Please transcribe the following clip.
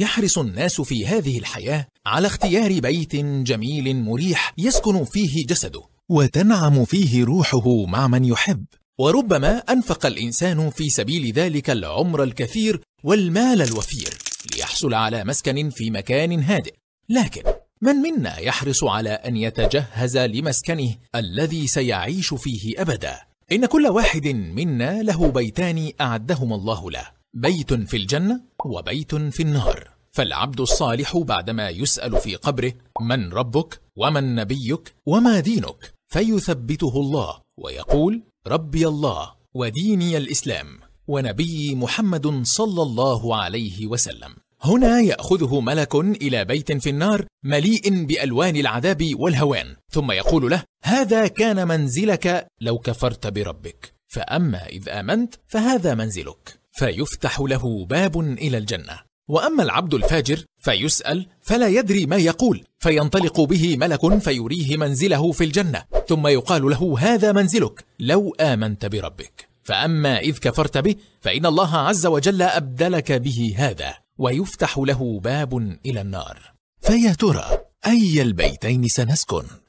يحرص الناس في هذه الحياة على اختيار بيت جميل مريح يسكن فيه جسده وتنعم فيه روحه مع من يحب وربما أنفق الإنسان في سبيل ذلك العمر الكثير والمال الوفير ليحصل على مسكن في مكان هادئ لكن من منا يحرص على أن يتجهز لمسكنه الذي سيعيش فيه أبدا إن كل واحد منا له بيتان أعدهما الله له بيت في الجنة وبيت في النار فالعبد الصالح بعدما يسأل في قبره من ربك ومن نبيك وما دينك فيثبته الله ويقول ربي الله وديني الإسلام ونبي محمد صلى الله عليه وسلم هنا يأخذه ملك إلى بيت في النار مليء بألوان العذاب والهوان ثم يقول له هذا كان منزلك لو كفرت بربك فأما إذ آمنت فهذا منزلك فيفتح له باب إلى الجنة وأما العبد الفاجر فيسأل فلا يدري ما يقول فينطلق به ملك فيريه منزله في الجنة ثم يقال له هذا منزلك لو آمنت بربك فأما إذ كفرت به فإن الله عز وجل أبدلك به هذا ويفتح له باب إلى النار فيا ترى أي البيتين سنسكن؟